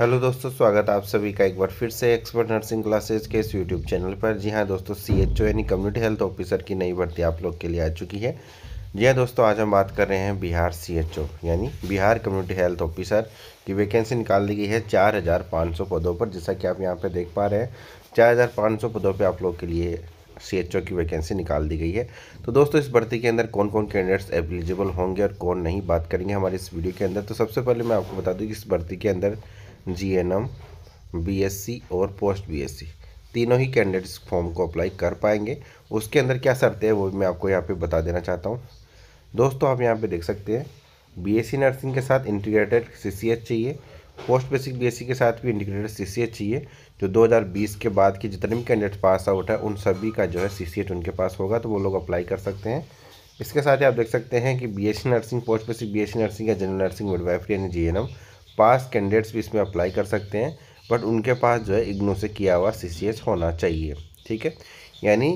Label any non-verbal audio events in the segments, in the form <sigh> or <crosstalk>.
hello दोस्तों स्वागत आप सभी का एक बार फिर से एक्सपर्ट नर्सिंग क्लासेज के इस यूट्यूब चैनल पर जी हाँ दोस्तों सी एच ओ यानी कम्युनिटी हेल्थ ऑफिसर की नई भर्ती आप लोग के लिए आ चुकी है जी हाँ दोस्तों आज हम बात कर रहे हैं बिहार सी एच ओ यानी बिहार कम्युनिटी हेल्थ ऑफिसर की वैकेंसी निकाल दी गई है चार हज़ार पाँच सौ पदों पर जैसा कि आप यहाँ पर देख पा रहे हैं चार हज़ार पाँच सौ पदों पर आप लोग के लिए सी एच ओ की वैकेंसी निकाल दी गई है तो दोस्तों इस भर्ती के अंदर कौन कौन कैंडिडेट्स एलिजिबल होंगे और कौन नहीं बात करेंगे हमारे इस वीडियो के अंदर तो सबसे पहले मैं आपको बता दूँ कि इस भर्ती के अंदर G N M B S C और पोस्ट बी एस सी तीनों ही कैंडिडेट्स फॉर्म को अप्लाई कर पाएंगे उसके अंदर क्या शर्तें हैं वो भी मैं आपको यहाँ पे बता देना चाहता हूँ दोस्तों आप यहाँ पे देख सकते हैं बीएससी नर्सिंग के साथ इंटीग्रेटेड एच चाहिए पोस्ट बेसिक सी के साथ भी इंटीग्रेटेड एच चाहिए जो 2020 के बाद के जितने भी कैंडिडेट पास आउट है उन सभी का जो है सीसीएच उनके पास होगा तो वो लोग अप्लाई कर सकते हैं इसके साथ ही आप देख सकते हैं कि BSc nursing post basic BSc nursing या जनरल नर्सिंग मिडवाइफ्री यानी जी पास कैंडिडेट्स भी इसमें अप्लाई कर सकते हैं बट उनके पास जो है इग्नो से किया हुआ सी होना चाहिए ठीक है यानी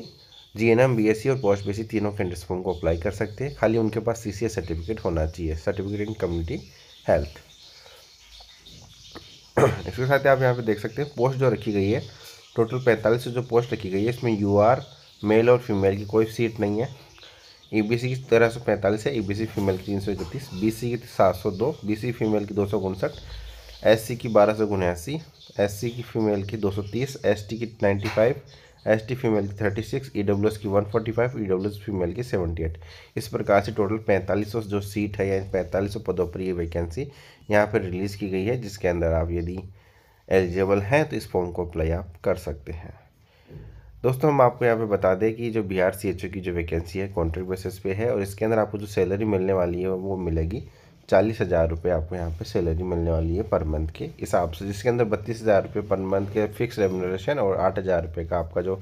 G N M B S C और पोस्ट बी सी तीनों कैंडिडेट्स फॉर्म को अप्लाई कर सकते हैं खाली उनके पास सी सी एस सर्टिफिकेट होना चाहिए सर्टिफिकेट इन कम्युनिटी हेल्थ इसके साथ ही आप यहाँ पे देख सकते हैं पोस्ट जो रखी गई है टोटल पैंतालीस जो पोस्ट रखी गई है इसमें यू आर मेल और फीमेल की कोई सीट नहीं है ईबीसी की तेरह सौ पैंतालीस है ईबीसी फीमेल की तीन सौ इकतीस बी की सात सौ दो बी फीमेल की दो सौ उनसठ एस की बारह सौ उन्यासी एस की फीमेल की दो सौ तीस एस की ninety five S T female की thirty six E W S की one forty five E W S female की सेवेंटी एट इस प्रकार से टोटल पैंतालीस सौ जो सीट है या पैंतालीस सौ पदों पर ये वैकेंसी यहाँ पर रिलीज़ की गई है जिसके अंदर आप यदि एलिजिबल हैं तो इस फॉर्म को अप्लाई आप कर सकते हैं दोस्तों हम आपको यहाँ पे बता दें कि जो आर सी की जो वैकेंसी है कॉन्ट्रैक्ट बेसिस पे है और इसके अंदर आपको जो सैलरी मिलने वाली है वो मिलेगी चालीस हज़ार रुपये आपको यहाँ पे सैलरी मिलने वाली है पर मंथ के हिसाब से जिसके अंदर बत्तीस हज़ार रुपये पर मंथ के फिक्स रेमुनरेशन और आठ हज़ार रुपये का आपका जो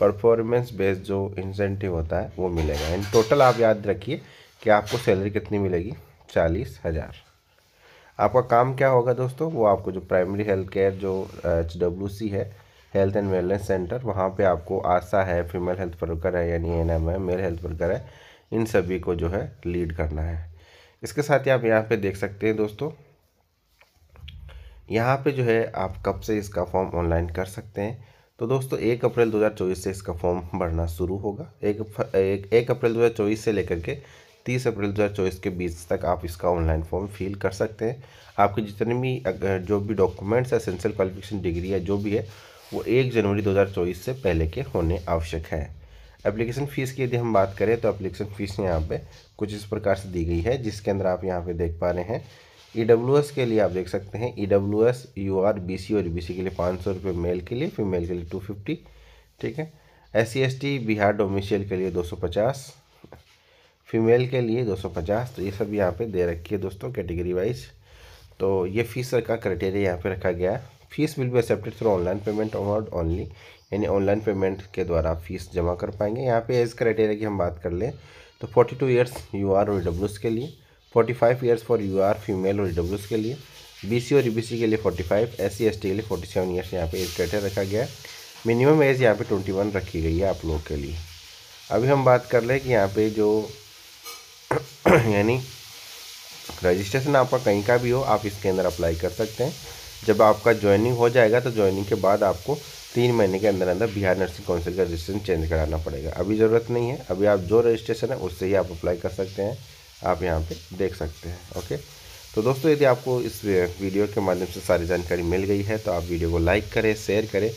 परफॉर्मेंस बेस्ड जो इंसेंटिव होता है वो मिलेगा एंड टोटल आप याद रखिए कि आपको सैलरी कितनी मिलेगी चालीस हज़ार आपका काम क्या होगा दोस्तों वो आपको जो प्राइमरी हेल्थ केयर जो एच है हेल्थ एंड वेलनेस सेंटर वहाँ पे आपको आशा है फीमेल हेल्थ वर्कर है यानी एन एम है मेल हेल्थ वर्कर है इन सभी को जो है लीड करना है इसके साथ ही आप यहाँ पे देख सकते हैं दोस्तों यहाँ पे जो है आप कब से इसका फॉर्म ऑनलाइन कर सकते हैं तो दोस्तों एक अप्रैल 2024 से इसका फॉर्म भरना शुरू होगा एक एक, एक अप्रैल दो से लेकर के तीस अप्रैल दो के बीच तक आप इसका ऑनलाइन फॉर्म फिल कर सकते हैं आपके जितने भी जो भी डॉक्यूमेंट्स एसेंशियल क्वालिफिकेशन डिग्री है जो भी है वो एक जनवरी 2024 से पहले के होने आवश्यक हैं एप्लीकेशन फ़ीस की यदि हम बात करें तो एप्लीकेशन फ़ीस यहाँ पे कुछ इस प्रकार से दी गई है जिसके अंदर आप यहाँ पे देख पा रहे हैं ई e के लिए आप देख सकते हैं E W S U R B C और बी सी के लिए पाँच सौ रुपये मेल के लिए फीमेल के लिए टू फिफ्टी ठीक है S C S T Bihar domicile के लिए दो सौ पचास फीमेल के लिए दो सौ पचास तो ये सब यहाँ पे दे रखी है दोस्तों कैटेगरी वाइज तो ये फीस का क्राइटेरिया यहाँ पे रखा गया है fees will be accepted through online payment award only यानी ऑनलाइन पेमेंट के द्वारा फीस जमा कर पाएंगे यहाँ पे एज क्राइटेरिया की हम बात कर लें तो forty two years U R O W S के लिए forty five years for U R female और डब्ल्यूस e के लिए बी सी और ई बी सी के लिए forty five S C S T के लिए फोर्टी सेवन ईयर्स यहाँ पे एज क्राइटेरिया रखा गया है मिनिमम एज यहाँ पे ट्वेंटी वन रखी गई है आप लोगों के लिए अभी हम बात कर लें कि यहाँ पे जो <clears throat> यानी रजिस्ट्रेशन आपका कहीं का भी हो आप इसके अंदर अप्लाई कर सकते हैं जब आपका ज्वाइनिंग हो जाएगा तो ज्वाइनिंग के बाद आपको तीन महीने के अंदर अंदर बिहार नर्सिंग काउंसिल का रजिस्ट्रेशन चेंज कराना पड़ेगा अभी ज़रूरत नहीं है अभी आप जो रजिस्ट्रेशन है उससे ही आप अप्लाई कर सकते हैं आप यहाँ पे देख सकते हैं ओके तो दोस्तों यदि आपको इस वीडियो के माध्यम से सारी जानकारी मिल गई है तो आप वीडियो को लाइक करें शेयर करें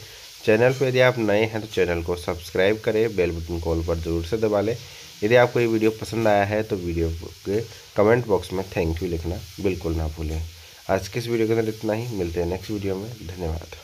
चैनल पर यदि आप नए हैं तो चैनल को सब्सक्राइब करें बेल बटन कॉल पर ज़रूर से दबा लें यदि आपको ये वीडियो पसंद आया है तो वीडियो के कमेंट बॉक्स में थैंक यू लिखना बिल्कुल ना भूलें आज के इस वीडियो के अंदर इतना ही मिलते हैं नेक्स्ट वीडियो में धन्यवाद